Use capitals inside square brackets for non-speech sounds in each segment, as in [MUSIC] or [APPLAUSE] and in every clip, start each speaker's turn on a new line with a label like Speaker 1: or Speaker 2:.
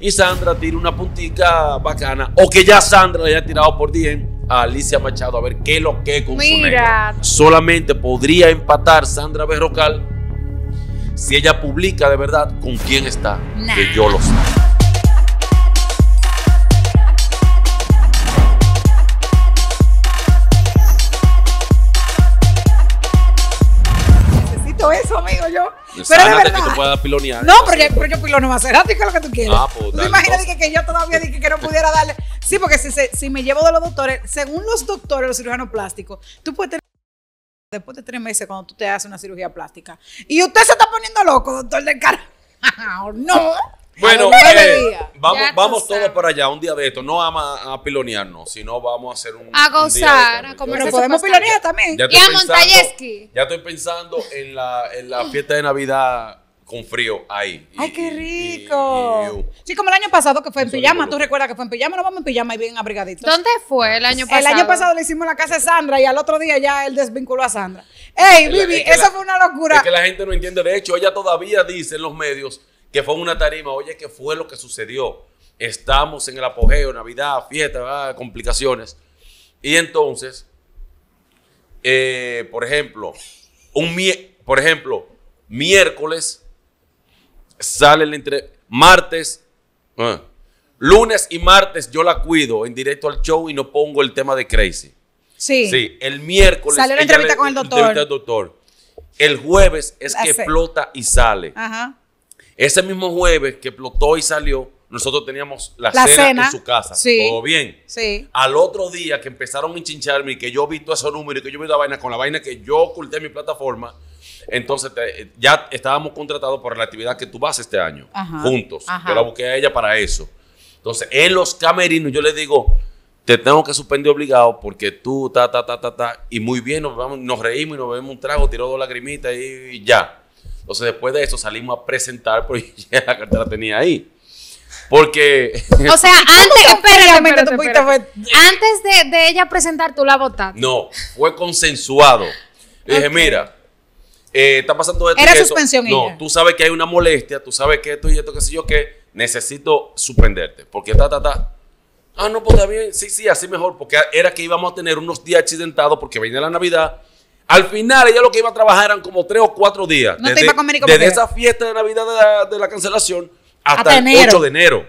Speaker 1: Y Sandra tiene una puntita bacana. O que ya Sandra le haya tirado por 10 a Alicia Machado a ver qué lo que con su negro. Solamente podría empatar Sandra Berrocal si ella publica de verdad con quién está. Que yo lo sé.
Speaker 2: amigo, yo. Pero verdad. Que pilonear. No, porque, pero yo piloneo más que lo que tú quieres Ah, pues, imaginas que, yo todavía dije que no pudiera darle? Sí, porque si, si me llevo de los doctores, según los doctores, los cirujanos plásticos, tú puedes tener después de tres meses cuando tú te haces una cirugía plástica. Y usted se está poniendo loco, doctor del carajo. [LAUGHS] no.
Speaker 1: Bueno, eh, vamos, todos para allá un día de esto. No ama a pilonearnos, sino vamos a hacer un. A gozar, a Pero podemos pilonear también. Ya, y a Ya estoy pensando en la, fiesta de Navidad con frío ahí. ¡Ay,
Speaker 2: qué rico! sí, como el año pasado que fue en pijama. ¿Tú recuerdas que fue en pijama? Nos vamos en pijama y bien abrigaditos. ¿Dónde fue el año pasado? El año pasado le hicimos la casa de Sandra y al otro día ya él desvinculó a Sandra. ¡Ey, Vivi! eso fue una locura. que
Speaker 1: la gente no entiende. De hecho, ella todavía dice en los medios que fue una tarima, oye, ¿qué fue lo que sucedió? Estamos en el apogeo, Navidad, fiesta, ah, complicaciones. Y entonces, eh, por ejemplo, un por ejemplo, miércoles sale el entre martes, ah, lunes y martes yo la cuido en directo al show y no pongo el tema de Crazy. Sí. Sí, el miércoles sale la entrevista con el doctor. El, doctor. el jueves es que flota y sale. Ajá. Ese mismo jueves que explotó y salió, nosotros teníamos la, cena, en su casa. ¿Todo bien? Sí. Al otro día que empezaron a hinchincharme y que yo vi todo ese número y que yo vi la vaina con la vaina que yo oculté en mi plataforma, entonces eh, ya estábamos contratados por la actividad que tú vas este año, juntos. Yo la busqué a ella para eso. Entonces, en los camerinos yo le digo, te tengo que suspender obligado porque tú, ta, ta, ta, ta, ta, y muy bien, nos, vamos, nos reímos y nos bebemos un trago, tiró dos lagrimitas y ya. Entonces, después de eso salimos a presentar, porque [LAUGHS] ya la carta la tenía ahí. Porque. [LAUGHS] O sea, [LAUGHS] antes.
Speaker 2: espérate, Antes de, ella presentar, tú la votaste.
Speaker 1: No, fue consensuado. dije, mira, eh, está pasando esto. Era No, tú sabes que hay una molestia, tú sabes que esto y esto, qué sé yo, que necesito suspenderte. Porque ta, ta, ta. Ah, no, pues también, Sí, sí, así mejor. Porque era que íbamos a tener unos días accidentados porque venía la Navidad al final, ella lo que iba a trabajar eran como tres o cuatro días. No desde, te iba a comer desde esa fiesta de Navidad de la, cancelación hasta, el 8 de enero.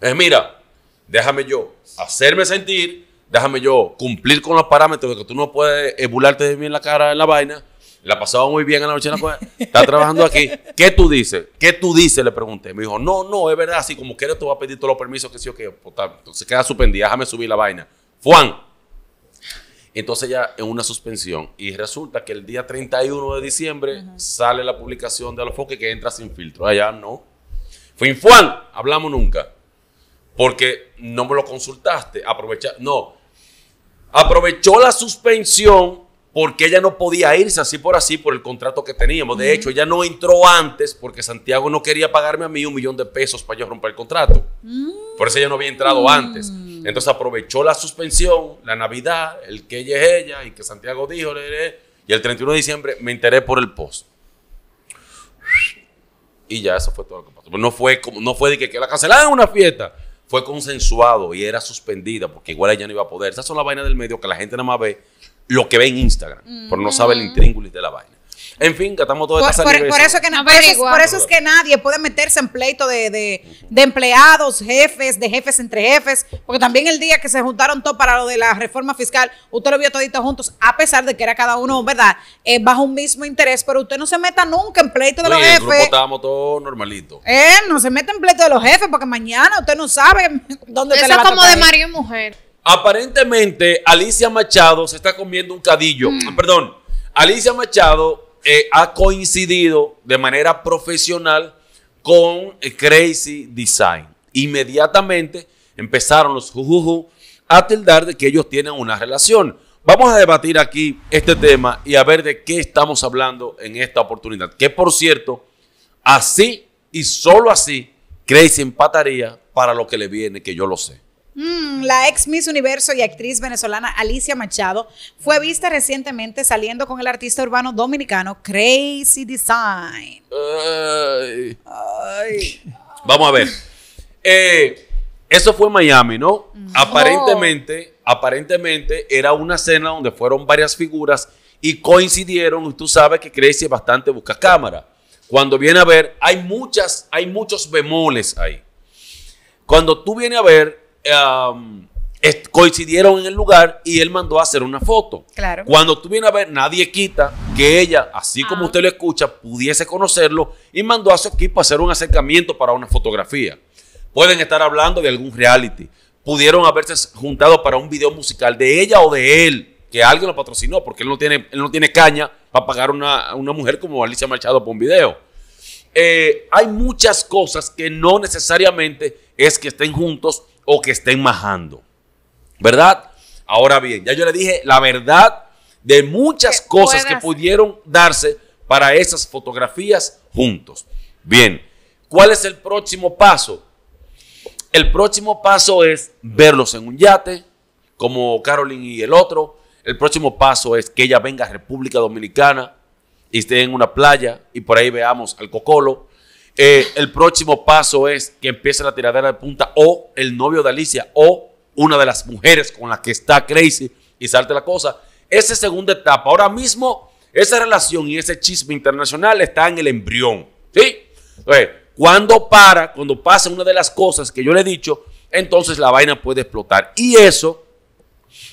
Speaker 1: Es eh, mira, déjame yo hacerme sentir, déjame yo cumplir con los parámetros de que tú no puedes ebularte eh, de mí en la cara en la vaina. La pasaba muy bien en la noche, en la [LAUGHS] está trabajando aquí. ¿Qué tú dices? ¿Qué tú dices? Le pregunté. Me dijo, no, no, es verdad, así como quieres tú vas a pedir todos los permisos que sí o que. Pues, se queda suspendida, déjame subir la vaina. Juan, entonces ya en una suspensión. Y resulta que el día 31 de diciembre sale la publicación de Alofoque que entra sin filtro. Allá no. Juan hablamos nunca. Porque no me lo consultaste. Aprovecha, no. Aprovechó la suspensión porque ella no podía irse así por así por el contrato que teníamos. De hecho, ella no entró antes porque Santiago no quería pagarme a mí un millón de pesos para yo romper el contrato. Mm. Por eso ella no había entrado antes. Mm. Entonces aprovechó la suspensión, la Navidad, el que ella es ella y que Santiago dijo, y el 31 de diciembre me enteré por el post. Y ya eso fue todo lo que pasó. No fue, como, no fue de que, que la cancelaron una fiesta. Fue consensuado y era suspendida porque igual ella no iba a poder. Esas son las vainas del medio que la gente nada más ve lo que ve en Instagram, pero no sabe el intríngulis de la vaina. En fin, que estamos todos por, por, por, eso es
Speaker 2: que nadie puede meterse en pleito de, empleados, jefes, de jefes entre jefes, porque también el día que se juntaron todos para lo de la reforma fiscal, usted lo vio todito juntos, a pesar de que era cada uno, ¿verdad? Eh, bajo un mismo interés, pero usted no se meta nunca en pleito de los jefes. Grupo
Speaker 1: estábamos todos normalitos.
Speaker 2: Eh, no se meta en pleito de los jefes, porque mañana usted no sabe [LAUGHS] dónde Eso es como de marido y mujer.
Speaker 1: Aparentemente, Alicia Machado se está comiendo un cadillo. Mm. Perdón, Alicia Machado eh, ha coincidido de manera profesional con eh, Crazy Design. Inmediatamente empezaron los jujuju a tildar de que ellos tienen una relación. Vamos a debatir aquí este tema y a ver de qué estamos hablando en esta oportunidad. Que por cierto, así y solo así, Crazy empataría para lo que le viene, que yo lo sé.
Speaker 2: Mm, la ex Miss Universo y actriz venezolana Alicia Machado fue vista recientemente saliendo con el artista urbano dominicano Crazy Design.
Speaker 1: [LAUGHS] Vamos a ver. Eh, eso fue en Miami, ¿no? Mm. Aparentemente, aparentemente era una cena donde fueron varias figuras y coincidieron. y Tú sabes que Crazy es bastante busca cámara. Cuando viene a ver, hay muchas, hay muchos bemoles ahí. Cuando tú vienes a ver, coincidieron en el lugar y él mandó a hacer una foto. Cuando tú vienes a ver, nadie quita que ella, así como ah. usted lo escucha, pudiese conocerlo y mandó a su equipo a hacer un acercamiento para una fotografía. Pueden estar hablando de algún reality. Pudieron haberse juntado para un video musical de ella o de él, que alguien lo patrocinó, porque él no tiene, él no tiene caña para pagar a una, mujer como Alicia Machado por un video. Eh, hay muchas cosas que no necesariamente es que estén juntos o que estén majando. ¿Verdad? Ahora bien, ya yo le dije la verdad de muchas cosas que pudieron darse para esas fotografías juntos. Bien, ¿cuál es el próximo paso? El próximo paso es verlos en un yate, como Carolyn y el otro. El próximo paso es que ella venga a República Dominicana y esté en una playa y por ahí veamos al Cocolo. Eh, el próximo paso es que empiece la tiradera de punta o el novio de Alicia o una de las mujeres con la que está Crazy y salte la cosa. Esa segunda etapa, ahora mismo, esa relación y ese chisme internacional está en el embrión. ¿Sí? cuando para, cuando pasa una de las cosas que yo le he dicho, entonces la vaina puede explotar. Y eso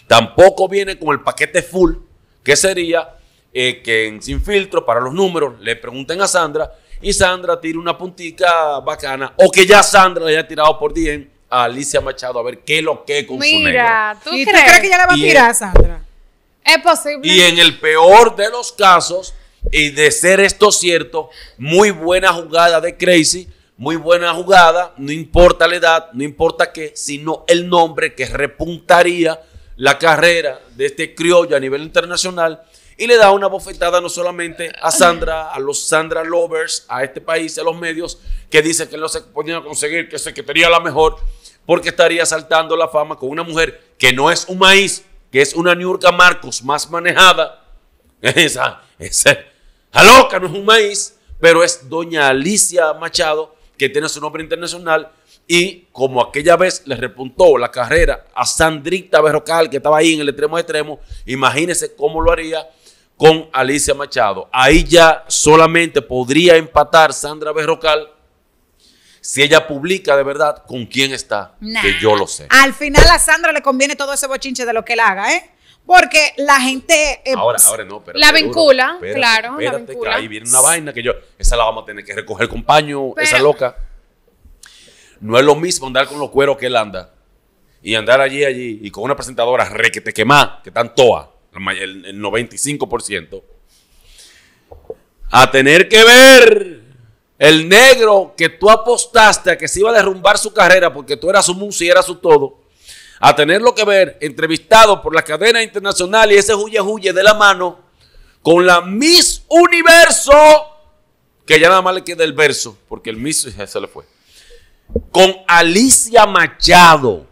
Speaker 1: tampoco viene con el paquete full, que sería eh, que en Sin Filtro, para los números, le pregunten a Sandra y Sandra tira una puntica bacana, o que ya Sandra le haya tirado por 10 a Alicia Machado a ver qué lo que con su negro. Mira,
Speaker 2: ¿tú, ¿tú, crees que ya le va a tirar, Sandra? Es posible. Y en
Speaker 1: el peor de los casos, y de ser esto cierto, muy buena jugada de Crazy, muy buena jugada, no importa la edad, no importa qué, sino el nombre que repuntaría la carrera de este criollo a nivel internacional y le da una bofetada no solamente a Sandra, a los Sandra Lovers, a este país, a los medios, que dice que no se podían conseguir, que sería la mejor, porque estaría saltando la fama con una mujer que no es un maíz, que es una Niurka Marcos más manejada. [LAUGHS] Esa, esa, a loca no es un maíz, pero es doña Alicia Machado, que tiene su nombre internacional. Y como aquella vez le repuntó la carrera a Sandrita Berrocal, que estaba ahí en el extremo extremo, imagínese cómo lo haría con Alicia Machado. Ahí ya solamente podría empatar Sandra Berrocal si ella publica de verdad con quién está, que yo lo sé.
Speaker 2: Al final a Sandra le conviene todo ese bochinche de lo que él haga, ¿eh? Porque la gente. Eh, no, La vincula, claro. la
Speaker 1: vincula. ahí viene una vaina que yo. Esa la vamos a tener que recoger con paño, esa loca. No es lo mismo andar con los cueros que él anda y andar allí, allí y con una presentadora re te quemá, que tan toa el, 95%, a tener que ver el negro que tú apostaste a que se iba a derrumbar su carrera porque tú eras su música y eras su todo, a tenerlo que ver entrevistado por la cadena internacional y ese huye huye de la mano con la Miss Universo, que ya nada más le queda el verso, porque el Miss se le fue, con Alicia Machado.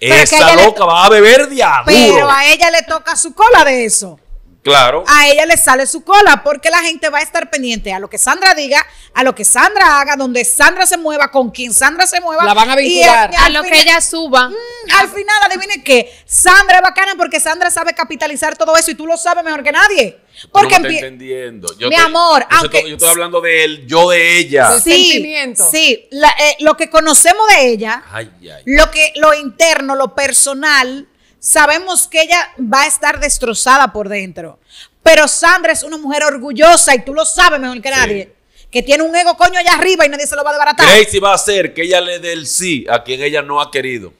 Speaker 1: Esa loca va a beber diablo. Pero a ella
Speaker 2: le toca su cola de eso. Claro. A ella le sale su cola porque la gente va a estar pendiente a lo que Sandra diga, a lo que Sandra haga, donde Sandra se mueva, con quien Sandra se mueva. La van a vincular. a, lo que ella suba. Mm, al final, adivinen qué. Sandra es bacana porque Sandra sabe capitalizar todo eso y tú lo sabes mejor que nadie. Porque
Speaker 1: entendiendo. mi amor, yo estoy, hablando de él, yo de ella. Sí,
Speaker 2: sí. Eh, lo que conocemos de ella, lo que lo interno, lo personal, sabemos que ella va a estar destrozada por dentro. Pero Sandra es una mujer orgullosa y tú lo sabes mejor que nadie. Que tiene un ego coño allá arriba y nadie se lo va a desbaratar.
Speaker 1: que va a hacer que ella le dé el sí a quien ella no ha querido.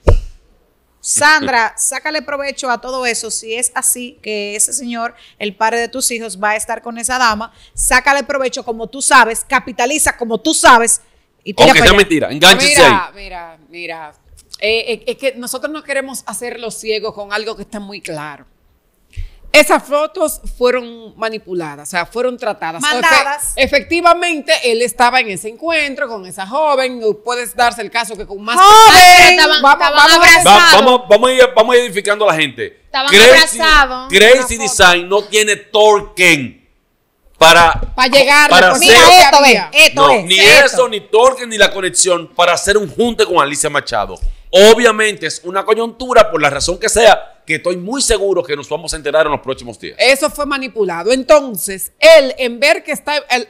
Speaker 2: Sandra, sácale provecho a todo eso. Si es así, que ese señor, el padre de tus hijos, va a estar con esa dama, sácale provecho como tú sabes, capitaliza como tú sabes.
Speaker 3: Y
Speaker 1: tira Aunque mentira, engánchese Mira,
Speaker 3: mira, mira. Eh, eh, es que nosotros no queremos los ciegos con algo que está muy claro esas fotos fueron manipuladas, o sea, fueron tratadas. Mandadas. efectivamente, él estaba en ese encuentro con esa joven. Puedes darse el caso que con más ¡Joven!
Speaker 1: vamos, a ir, edificando a la gente. Estaban abrazados. Crazy Design no tiene torquen para,
Speaker 3: para llegar para esto, ve, esto no, ni eso
Speaker 1: ni torquen ni la conexión para hacer un junte con Alicia Machado. Obviamente es una coyuntura por la razón que sea que estoy muy seguro que nos vamos a enterar en los próximos días.
Speaker 3: Eso fue manipulado. Entonces, él,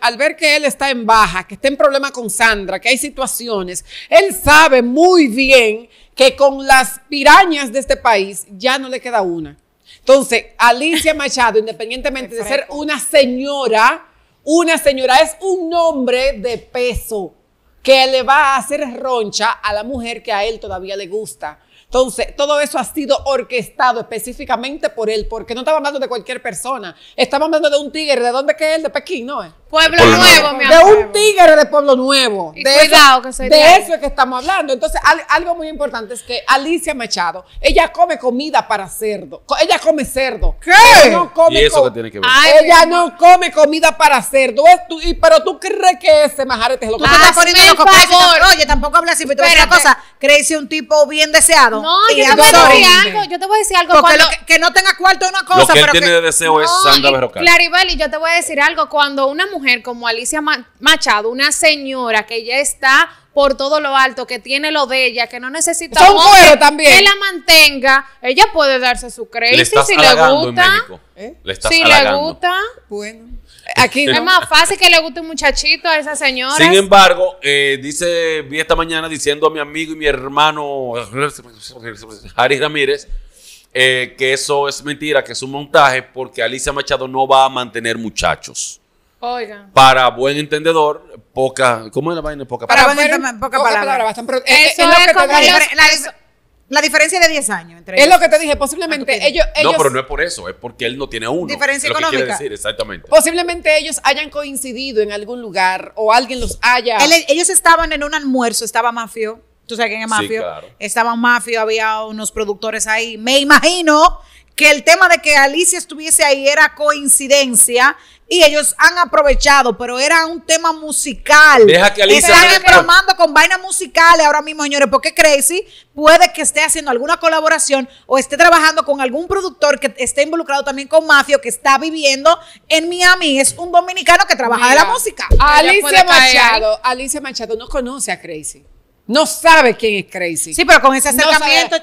Speaker 3: al, ver que él está en baja, que está en problema con Sandra, que hay situaciones, él sabe muy bien que con las pirañas de este país ya no le queda una. Entonces, Alicia Machado, [LAUGHS] independientemente de ser una señora, una señora es un nombre de peso que le va a hacer roncha a la mujer que a él todavía le gusta. Entonces, todo eso ha sido orquestado específicamente por él, porque no estaba hablando de cualquier persona. Estamos hablando de un tigre. ¿De dónde que es él? De Pekín, ¿no Pueblo, Nuevo, mi amor. De un tigre de Pueblo Nuevo. de cuidado, eso, que soy De eso es que estamos hablando. Entonces, algo muy importante es que Alicia Machado, ella come comida para cerdo. Ella come cerdo. ¿Qué? Ella no come ¿Y eso que tiene que ver? ella no come comida para cerdo. y, pero tú crees que ese majarete es lo que... Hazme el favor.
Speaker 2: Oye, tampoco hablas así, pero una cosa. ¿Crees un tipo bien deseado? No, yo te, voy a decir algo, yo te voy a decir algo. cuando... que, no tenga cuarto es una cosa. Lo que él tiene de deseo es Sandra Berrocal. Claribel, y yo te voy a decir algo. Cuando una mujer como Alicia Machado, una señora que ya está por todo lo alto, que tiene lo de ella, que no necesita que la mantenga, ella puede darse su crédito si le gusta. ¿Eh?
Speaker 1: Le estás si le gusta.
Speaker 2: Bueno. Aquí Es más fácil que le guste un muchachito a esa señora. Sin embargo,
Speaker 1: eh, dice, vi esta mañana diciendo a mi amigo y mi hermano Ari Ramírez eh, que eso es mentira, que es un montaje, porque Alicia Machado no va a mantener muchachos.
Speaker 3: Oiga. Para
Speaker 1: buen entendedor, poca. ¿Cómo es la vaina? Poca palabra. Para buen
Speaker 2: entendedor, palabra. Eh, eso es,
Speaker 3: lo que la diferencia de 10 años entre ellos. Es lo que te dije, posiblemente ah, ellos, No, pero no es
Speaker 1: por eso, es porque él no tiene uno. Diferencia lo económica. decir, exactamente.
Speaker 3: Posiblemente ellos hayan coincidido
Speaker 2: en algún lugar o alguien los haya. ellos estaban en un almuerzo, estaba Mafio. Tú sabes quién es Mafio. Estaba Mafio, había unos productores ahí. Me imagino que el tema de que Alicia estuviese ahí era coincidencia y ellos han aprovechado, pero era un tema musical. Deja que Alicia Están embromando con vainas musicales ahora mismo, señores, porque Crazy puede que esté haciendo alguna colaboración o esté trabajando con algún productor que esté involucrado también con Mafio, que está viviendo en Miami. Es un dominicano que trabaja de la música. Alicia Machado,
Speaker 3: Alicia Machado no conoce a Crazy. No sabe quién es Crazy. Sí, pero con ese acercamiento,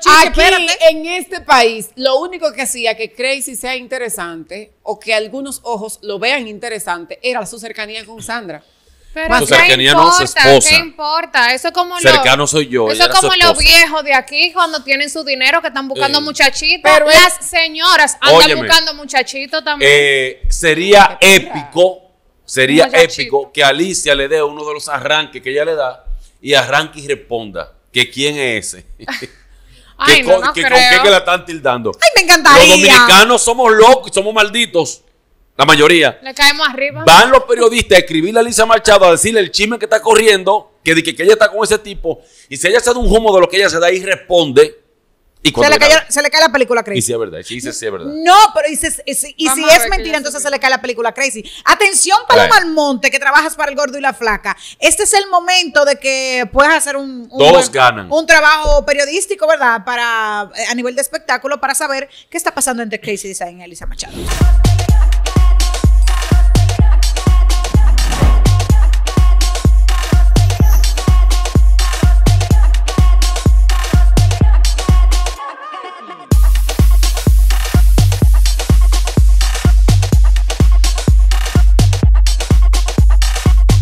Speaker 3: en este país, lo único que hacía que Crazy sea interesante o que algunos ojos lo vean interesante era su cercanía con Sandra. Pero su cercanía importa, no su esposa. ¿Qué importa? Eso es como Cercano soy yo. Eso es
Speaker 1: como los
Speaker 2: viejos de aquí cuando tienen su dinero que están buscando eh, muchachitos. Pero las señoras andan buscando muchachitos también.
Speaker 1: Eh, sería épico, sería épico que Alicia le dé uno de los arranques que ella le da y arranque y responda que quién es ese.
Speaker 2: [LAUGHS] con, qué la
Speaker 1: están tildando.
Speaker 2: Ay, me encantaría. Los dominicanos
Speaker 1: somos locos, somos malditos. La mayoría.
Speaker 2: Le caemos arriba. Van los
Speaker 1: periodistas a escribirle a Lisa Machado a decirle el chisme que está corriendo, que, que, que ella está con ese tipo. Y si ella se da un humo de lo que ella se da y responde,
Speaker 2: se, le cae, la película Crazy. Y si es verdad, No, pero y si, y es mentira, entonces se le cae la película Crazy. Atención, Paloma Almonte, que trabajas para El Gordo y la Flaca. Este es el momento de que puedas hacer un, un trabajo periodístico, ¿verdad? Para, eh, a nivel de espectáculo, para saber qué está pasando entre Crazy Design y Elisa Machado.